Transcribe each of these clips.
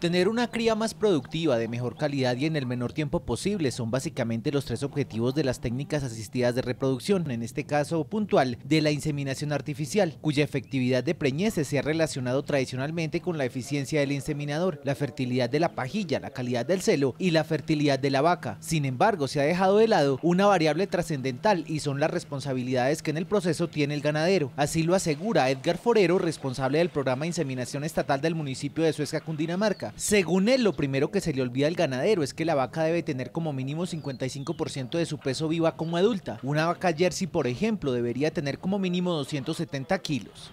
Tener una cría más productiva, de mejor calidad y en el menor tiempo posible son básicamente los tres objetivos de las técnicas asistidas de reproducción, en este caso puntual, de la inseminación artificial, cuya efectividad de preñeces se ha relacionado tradicionalmente con la eficiencia del inseminador, la fertilidad de la pajilla, la calidad del celo y la fertilidad de la vaca. Sin embargo, se ha dejado de lado una variable trascendental y son las responsabilidades que en el proceso tiene el ganadero. Así lo asegura Edgar Forero, responsable del programa de inseminación estatal del municipio de Suezca, Cundinamarca. Según él, lo primero que se le olvida al ganadero es que la vaca debe tener como mínimo 55% de su peso viva como adulta. Una vaca jersey, por ejemplo, debería tener como mínimo 270 kilos.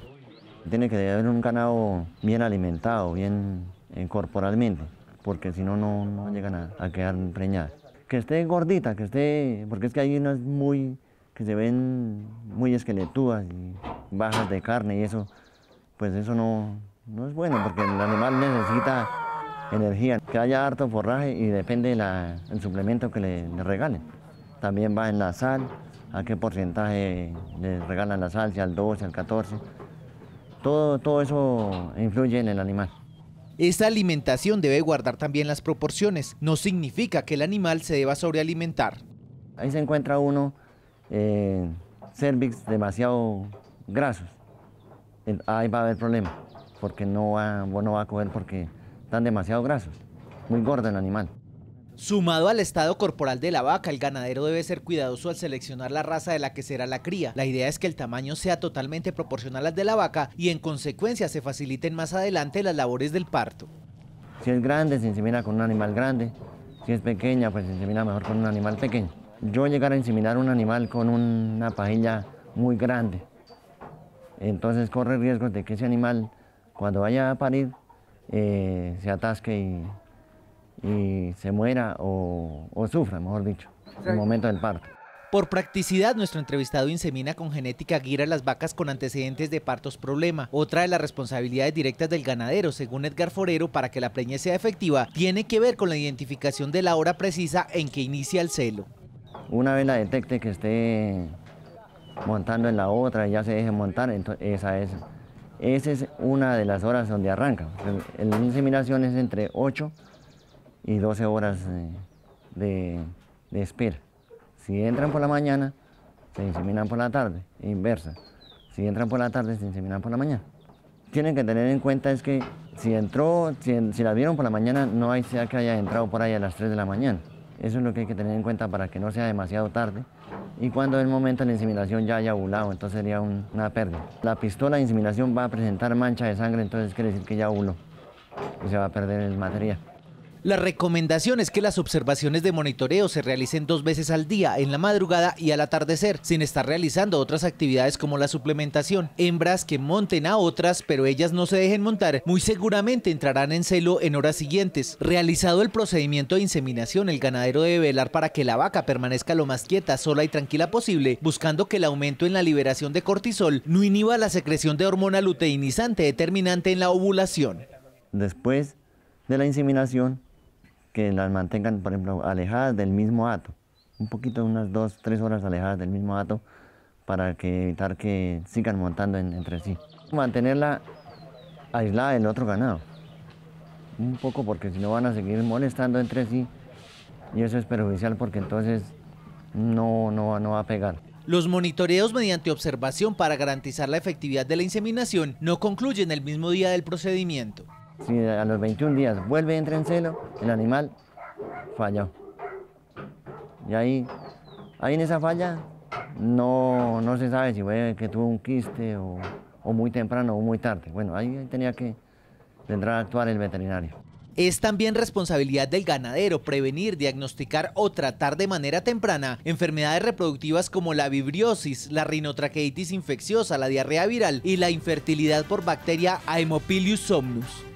Tiene que haber un ganado bien alimentado, bien eh, corporalmente, porque si no, no llegan a, quedar preñadas. Que esté gordita, que esté, porque es que hay unas muy, que se ven muy esqueletúas y bajas de carne y eso, pues eso no, no es bueno, porque el animal necesita energía, que haya harto forraje y depende del suplemento que le, regalen. También va en la sal, a qué porcentaje le regalan la sal, si al 12, al 14. Todo, todo eso influye en el animal. Esa alimentación debe guardar también las proporciones. No significa que el animal se deba sobrealimentar. Ahí se encuentra uno eh, cervix demasiado grasos. Ahí va a haber problema, porque no va, no va a coger porque están demasiado grasos, muy gordo el animal. Sumado al estado corporal de la vaca, el ganadero debe ser cuidadoso al seleccionar la raza de la que será la cría. La idea es que el tamaño sea totalmente proporcional al de la vaca y en consecuencia se faciliten más adelante las labores del parto. Si es grande, se insemina con un animal grande. Si es pequeña, pues se insemina mejor con un animal pequeño. Yo llegar a inseminar un animal con una pajilla muy grande, entonces corre riesgo de que ese animal, cuando vaya a parir, eh, se atasque y, se muera o, sufra, mejor dicho, en el momento del parto. Por practicidad, nuestro entrevistado insemina con genética guira las vacas con antecedentes de partos problema. Otra de las responsabilidades directas del ganadero, según Edgar Forero, para que la preñez sea efectiva, tiene que ver con la identificación de la hora precisa en que inicia el celo. Una vez la detecte que esté montando en la otra ya se deje montar, esa es esa es una de las horas donde arranca. La inseminación es entre 8 y 12 horas eh, de, espera. Si entran por la mañana, se inseminan por la tarde, inversa. Si entran por la tarde, se inseminan por la mañana. Tienen que tener en cuenta es que si entró, si, si la vieron por la mañana, no hay sea que haya entrado por ahí a las 3 de la mañana. Eso es lo que hay que tener en cuenta para que no sea demasiado tarde y cuando el momento de la inseminación ya haya ovulado, entonces sería una pérdida. La pistola de inseminación va a presentar mancha de sangre, entonces quiere decir que ya ovuló y se va a perder el material. La recomendación es que las observaciones de monitoreo se realicen dos veces al día, en la madrugada y al atardecer, sin estar realizando otras actividades como la suplementación. Hembras que monten a otras, pero ellas no se dejen montar, muy seguramente entrarán en celo en horas siguientes. Realizado el procedimiento de inseminación, el ganadero debe velar para que la vaca permanezca lo más quieta, sola y tranquila posible, buscando que el aumento en la liberación de cortisol no inhiba la secreción de hormona luteinizante determinante en la ovulación. Después de la inseminación, que las mantengan, por ejemplo, alejadas del mismo hato, un poquito, unas dos, tres horas alejadas del mismo hato, para evitar que sigan montando entre sí. Mantenerla aislada del otro ganado, un poco porque si no van a seguir molestando entre sí y eso es perjudicial porque entonces no, no, no va a pegar. Los monitoreos mediante observación para garantizar la efectividad de la inseminación no concluyen el mismo día del procedimiento. Si a los 21 días vuelve entra en celo, el animal falló. Y ahí, ahí en esa falla no, se sabe si fue que tuvo un quiste o, muy temprano o muy tarde. Bueno, ahí tenía que entrar a actuar el veterinario. Es también responsabilidad del ganadero prevenir, diagnosticar o tratar de manera temprana enfermedades reproductivas como la vibriosis, la rinotraqueitis infecciosa, la diarrea viral y la infertilidad por bacteria Haemophilus somnus.